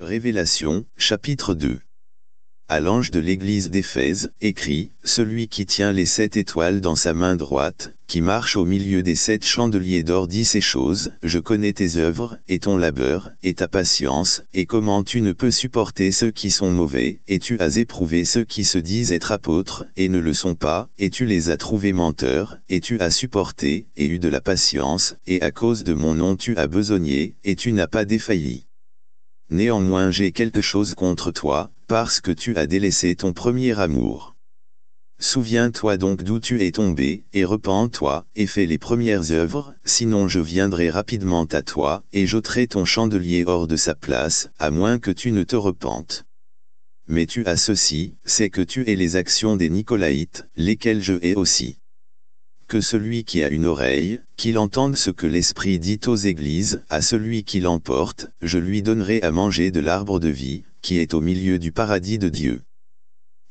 Révélation, chapitre 2 À l'ange de l'église d'Éphèse, écrit, Celui qui tient les sept étoiles dans sa main droite, qui marche au milieu des sept chandeliers d'or dit ces choses, Je connais tes œuvres, et ton labeur, et ta patience, et comment tu ne peux supporter ceux qui sont mauvais, et tu as éprouvé ceux qui se disent être apôtres, et ne le sont pas, et tu les as trouvés menteurs, et tu as supporté, et eu de la patience, et à cause de mon nom tu as besogné, et tu n'as pas défailli. Néanmoins j'ai quelque chose contre toi, parce que tu as délaissé ton premier amour. Souviens-toi donc d'où tu es tombé, et repens-toi, et fais les premières œuvres, sinon je viendrai rapidement à toi, et j'ôterai ton chandelier hors de sa place, à moins que tu ne te repentes. Mais tu as ceci, c'est que tu es les actions des Nicolaïtes, lesquelles je hais aussi que celui qui a une oreille, qu'il entende ce que l'Esprit dit aux églises, à celui qui l'emporte, je lui donnerai à manger de l'arbre de vie, qui est au milieu du paradis de Dieu.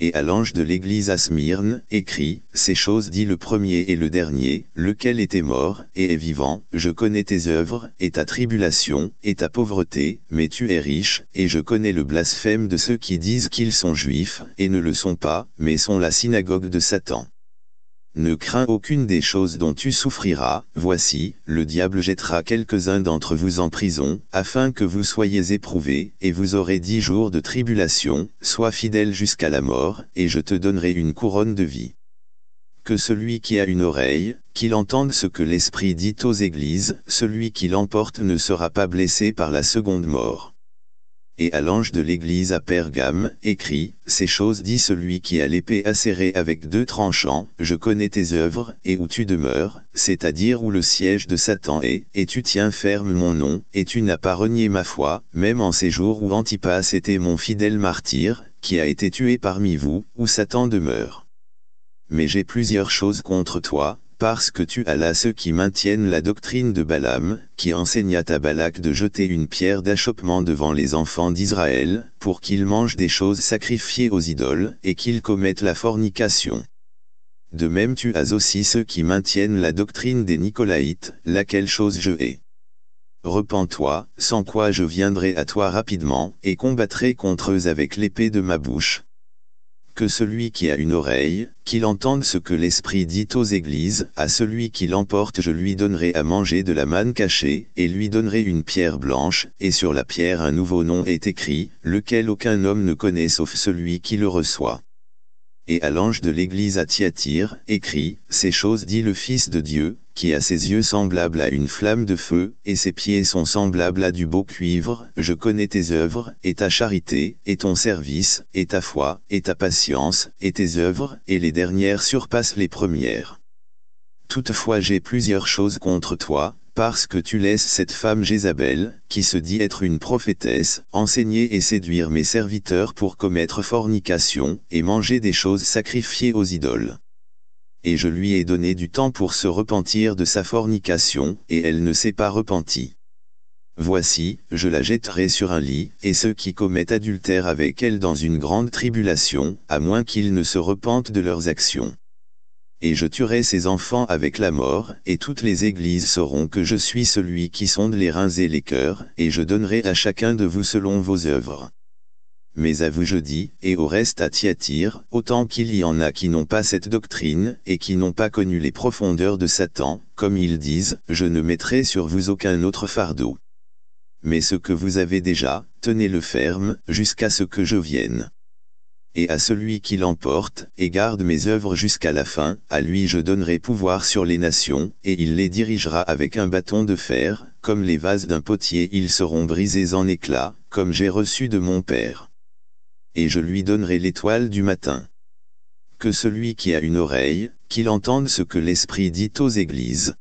Et à l'ange de l'église à Smyrne, écrit, Ces choses dit le premier et le dernier, lequel était mort, et est vivant, je connais tes œuvres, et ta tribulation, et ta pauvreté, mais tu es riche, et je connais le blasphème de ceux qui disent qu'ils sont juifs, et ne le sont pas, mais sont la synagogue de Satan ne crains aucune des choses dont tu souffriras, voici, le diable jettera quelques-uns d'entre vous en prison, afin que vous soyez éprouvés, et vous aurez dix jours de tribulation, sois fidèle jusqu'à la mort, et je te donnerai une couronne de vie. Que celui qui a une oreille, qu'il entende ce que l'Esprit dit aux églises, celui qui l'emporte ne sera pas blessé par la seconde mort et à l'ange de l'église à Pergame, écrit, Ces choses dit celui qui a l'épée acérée avec deux tranchants, Je connais tes œuvres, et où tu demeures, c'est-à-dire où le siège de Satan est, et tu tiens ferme mon nom, et tu n'as pas renié ma foi, même en ces jours où Antipas était mon fidèle martyr, qui a été tué parmi vous, où Satan demeure. Mais j'ai plusieurs choses contre toi, parce que tu as là ceux qui maintiennent la doctrine de Balaam, qui enseigna à Balak de jeter une pierre d'achoppement devant les enfants d'Israël, pour qu'ils mangent des choses sacrifiées aux idoles, et qu'ils commettent la fornication. De même tu as aussi ceux qui maintiennent la doctrine des Nicolaïtes, laquelle chose je hais. Repens-toi, sans quoi je viendrai à toi rapidement, et combattrai contre eux avec l'épée de ma bouche, que celui qui a une oreille, qu'il entende ce que l'Esprit dit aux églises, à celui qui l'emporte je lui donnerai à manger de la manne cachée, et lui donnerai une pierre blanche, et sur la pierre un nouveau nom est écrit, lequel aucun homme ne connaît sauf celui qui le reçoit. Et à l'ange de l'église à Thyatire, écrit, Ces choses dit le Fils de Dieu, qui a ses yeux semblables à une flamme de feu, et ses pieds sont semblables à du beau cuivre, je connais tes œuvres, et ta charité, et ton service, et ta foi, et ta patience, et tes œuvres, et les dernières surpassent les premières. Toutefois j'ai plusieurs choses contre toi, parce que tu laisses cette femme Jézabel, qui se dit être une prophétesse, enseigner et séduire mes serviteurs pour commettre fornication, et manger des choses sacrifiées aux idoles et je lui ai donné du temps pour se repentir de sa fornication, et elle ne s'est pas repentie. Voici, je la jetterai sur un lit, et ceux qui commettent adultère avec elle dans une grande tribulation, à moins qu'ils ne se repentent de leurs actions. Et je tuerai ses enfants avec la mort, et toutes les églises sauront que je suis celui qui sonde les reins et les cœurs, et je donnerai à chacun de vous selon vos œuvres mais à vous je dis, et au reste à Thiatir, autant qu'il y en a qui n'ont pas cette doctrine, et qui n'ont pas connu les profondeurs de Satan, comme ils disent, je ne mettrai sur vous aucun autre fardeau. Mais ce que vous avez déjà, tenez-le ferme, jusqu'à ce que je vienne. Et à celui qui l'emporte, et garde mes œuvres jusqu'à la fin, à lui je donnerai pouvoir sur les nations, et il les dirigera avec un bâton de fer, comme les vases d'un potier ils seront brisés en éclats, comme j'ai reçu de mon Père et je lui donnerai l'étoile du matin. Que celui qui a une oreille, qu'il entende ce que l'Esprit dit aux églises.